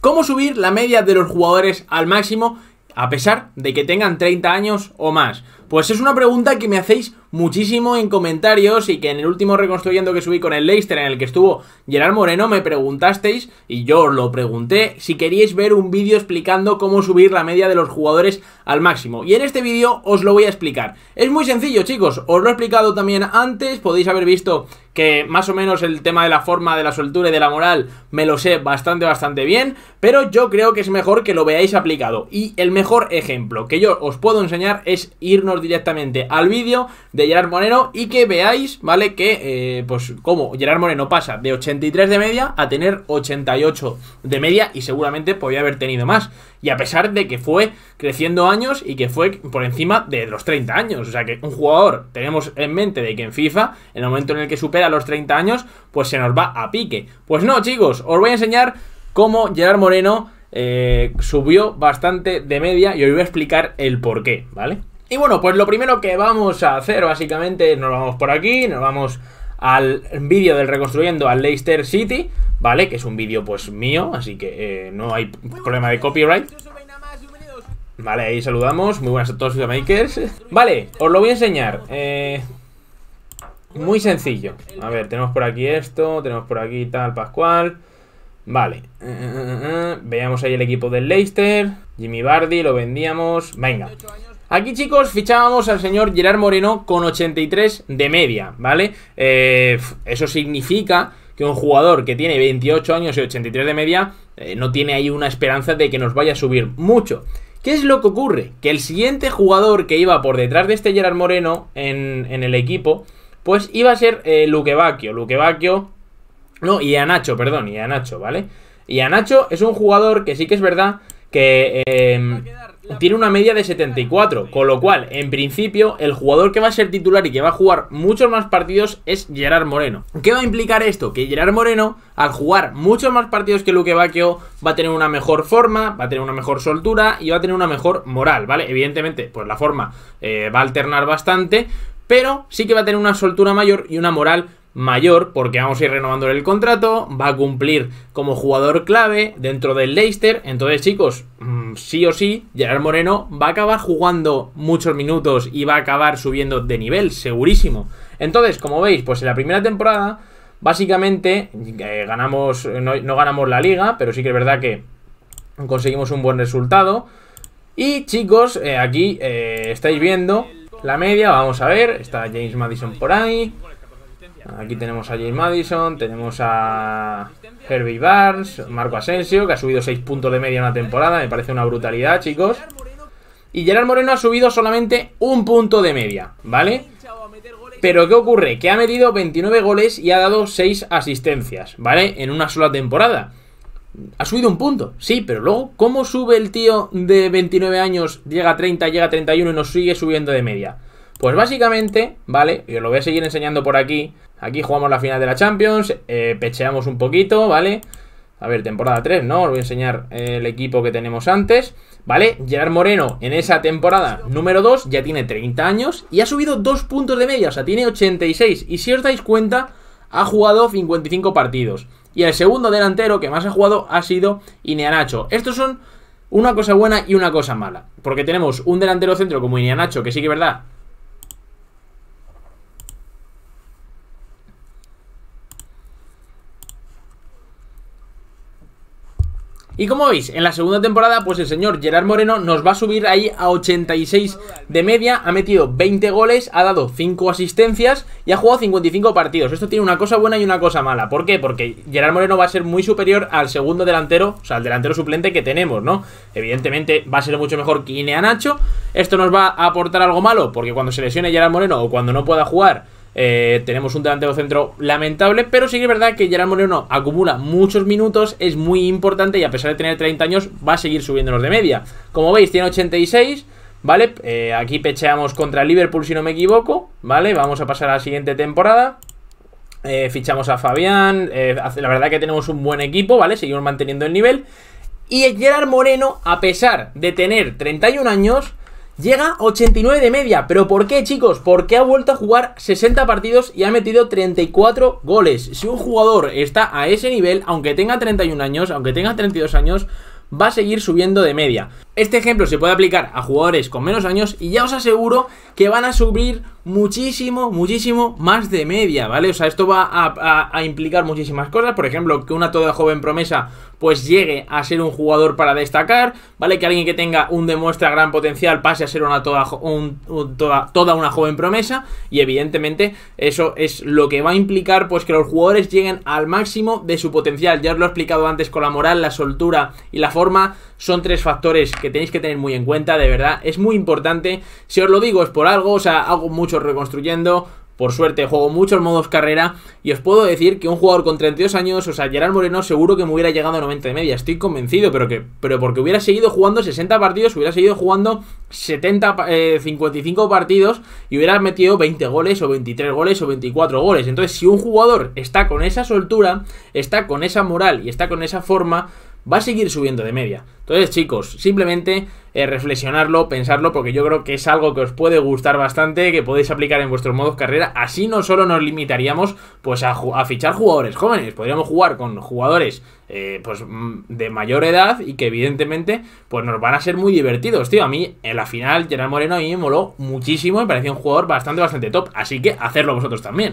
cómo subir la media de los jugadores al máximo a pesar de que tengan 30 años o más. Pues es una pregunta que me hacéis muchísimo en comentarios y que en el último reconstruyendo que subí con el Leicester en el que estuvo Gerard Moreno me preguntasteis y yo os lo pregunté si queríais ver un vídeo explicando cómo subir la media de los jugadores al máximo y en este vídeo os lo voy a explicar es muy sencillo chicos, os lo he explicado también antes, podéis haber visto que más o menos el tema de la forma, de la soltura y de la moral me lo sé bastante bastante bien, pero yo creo que es mejor que lo veáis aplicado y el mejor ejemplo que yo os puedo enseñar es irnos directamente al vídeo de Gerard Moreno y que veáis, ¿vale? Que, eh, pues, como Gerard Moreno pasa de 83 de media a tener 88 de media y seguramente podría haber tenido más. Y a pesar de que fue creciendo años y que fue por encima de los 30 años. O sea que un jugador, tenemos en mente de que en FIFA, en el momento en el que supera los 30 años, pues se nos va a pique. Pues no, chicos, os voy a enseñar cómo Gerard Moreno... Eh, subió bastante de media y os voy a explicar el por qué, ¿vale? Y bueno, pues lo primero que vamos a hacer básicamente, nos vamos por aquí, nos vamos al vídeo del reconstruyendo al Leicester City, ¿vale? Que es un vídeo pues mío, así que eh, no hay problema de copyright. Vale, ahí saludamos, muy buenas a todos los makers. Vale, os lo voy a enseñar. Eh, muy sencillo. A ver, tenemos por aquí esto, tenemos por aquí tal, Pascual. Vale. Eh, veamos ahí el equipo del Leicester. Jimmy Bardi, lo vendíamos. Venga. Aquí, chicos, fichábamos al señor Gerard Moreno con 83 de media, ¿vale? Eh, eso significa que un jugador que tiene 28 años y 83 de media eh, no tiene ahí una esperanza de que nos vaya a subir mucho. ¿Qué es lo que ocurre? Que el siguiente jugador que iba por detrás de este Gerard Moreno en, el equipo, pues iba a ser eh, Luque Luque No, y a Nacho, perdón, y a Nacho, ¿vale? Y a Nacho es un jugador que sí que es verdad que... Eh, tiene una media de 74, con lo cual, en principio, el jugador que va a ser titular y que va a jugar muchos más partidos es Gerard Moreno. ¿Qué va a implicar esto? Que Gerard Moreno, al jugar muchos más partidos que Luque Bacchio, va a tener una mejor forma, va a tener una mejor soltura y va a tener una mejor moral, ¿vale? Evidentemente, pues la forma eh, va a alternar bastante, pero sí que va a tener una soltura mayor y una moral mayor porque vamos a ir renovando el contrato, va a cumplir como jugador clave dentro del Leicester, entonces chicos, mm, sí o sí, Gerard Moreno va a acabar jugando muchos minutos y va a acabar subiendo de nivel, segurísimo. Entonces, como veis, pues en la primera temporada, básicamente, eh, ganamos, no, ganamos la liga, pero sí que es verdad que conseguimos un buen resultado. Y chicos, eh, aquí eh, estáis viendo la media, vamos a ver, está James Madison por ahí, Aquí tenemos a James Madison, tenemos a Herbie Barnes, Marco Asensio, que ha subido 6 puntos de media en una temporada. Me parece una brutalidad, chicos. Y Gerard Moreno ha subido solamente un punto de media, ¿vale? Pero ¿qué ocurre? Que ha metido 29 goles y ha dado 6 asistencias, ¿vale? En una sola temporada. Ha subido un punto, sí, pero luego, ¿cómo sube el tío de 29 años, llega a 30, llega a 31 y nos sigue subiendo de media? Pues básicamente, ¿vale? Yo lo voy a seguir enseñando por aquí. Aquí jugamos la final de la Champions, eh, pecheamos un poquito, ¿vale? A ver, temporada 3, ¿no? Os voy a enseñar eh, el equipo que tenemos antes, ¿vale? Gerard Moreno en esa temporada número 2 ya tiene 30 años y ha subido 2 puntos de media, o sea, tiene 86. Y si os dais cuenta, ha jugado 55 partidos. Y el segundo delantero que más ha jugado ha sido Ineanacho. Estos son una cosa buena y una cosa mala. Porque tenemos un delantero centro como Ineanacho, que sí que es verdad Y como veis, en la segunda temporada, pues el señor Gerard Moreno nos va a subir ahí a 86 de media, ha metido 20 goles, ha dado 5 asistencias y ha jugado 55 partidos. Esto tiene una cosa buena y una cosa mala. ¿Por qué? Porque Gerard Moreno va a ser muy superior al segundo delantero, o sea, al delantero suplente que tenemos, ¿no? Evidentemente va a ser mucho mejor que Inea Nacho. ¿Esto nos va a aportar algo malo? Porque cuando se lesione Gerard Moreno o cuando no pueda jugar eh, tenemos un delantero centro lamentable, pero sí que es verdad que Gerard Moreno acumula muchos minutos, es muy importante y a pesar de tener 30 años va a seguir subiéndonos de media. Como veis, tiene 86, ¿vale? Eh, aquí pecheamos contra Liverpool si no me equivoco, ¿vale? Vamos a pasar a la siguiente temporada. Eh, fichamos a Fabián, la verdad que tenemos un buen equipo, ¿vale? Seguimos manteniendo el nivel. Y Gerard Moreno, a pesar de tener 31 años, Llega 89 de media, pero ¿por qué chicos? Porque ha vuelto a jugar 60 partidos y ha metido 34 goles. Si un jugador está a ese nivel, aunque tenga 31 años, aunque tenga 32 años, va a seguir subiendo de media. Este ejemplo se puede aplicar a jugadores con menos años y ya os aseguro que van a subir muchísimo, muchísimo más de media, ¿vale? O sea, esto va a, implicar muchísimas cosas, por ejemplo, que una toda joven promesa pues llegue a ser un jugador para destacar, ¿vale? Que alguien que tenga un demuestra gran potencial pase a ser una toda, toda una joven promesa y evidentemente eso es lo que va a implicar pues que los jugadores lleguen al máximo de su potencial, ya os lo he explicado antes con la moral, la soltura y la forma, son tres factores que tenéis que tener muy en cuenta, de verdad, es muy importante. Si os lo digo es por algo, o sea, hago mucho reconstruyendo, por suerte juego muchos modos carrera y os puedo decir que un jugador con 32 años, o sea, Gerard Moreno seguro que me hubiera llegado a 90 de media, estoy convencido, pero que pero porque hubiera seguido jugando 60 partidos, hubiera seguido jugando 70 55 eh, partidos y hubiera metido 20 goles o 23 goles o 24 goles. Entonces, si un jugador está con esa soltura, está con esa moral y está con esa forma, va a seguir subiendo de media. Entonces, chicos, simplemente eh, reflexionarlo, pensarlo, porque yo creo que es algo que os puede gustar bastante, que podéis aplicar en vuestros modos carrera. Así no solo nos limitaríamos pues a, fichar jugadores jóvenes, podríamos jugar con jugadores eh, pues mm, de mayor edad y que evidentemente pues nos van a ser muy divertidos, tío. A mí en la final Gerard Moreno a mí me moló muchísimo, me pareció un jugador bastante, bastante top, así que hacerlo vosotros también.